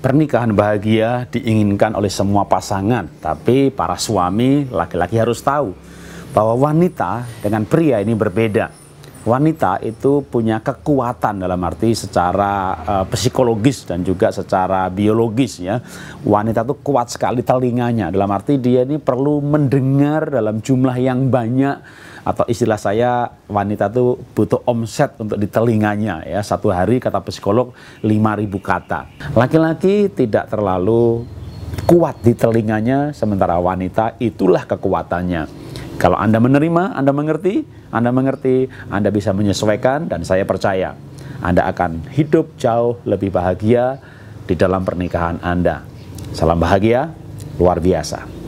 Pernikahan bahagia diinginkan oleh semua pasangan, tapi para suami laki-laki harus tahu bahwa wanita dengan pria ini berbeda wanita itu punya kekuatan dalam arti secara uh, psikologis dan juga secara biologis ya. Wanita itu kuat sekali telinganya dalam arti dia ini perlu mendengar dalam jumlah yang banyak atau istilah saya wanita itu butuh omset untuk di telinganya ya satu hari kata psikolog 5000 kata. Laki-laki tidak terlalu kuat di telinganya sementara wanita itulah kekuatannya. Kalau Anda menerima, Anda mengerti, Anda mengerti, Anda bisa menyesuaikan dan saya percaya Anda akan hidup jauh lebih bahagia di dalam pernikahan Anda. Salam bahagia luar biasa.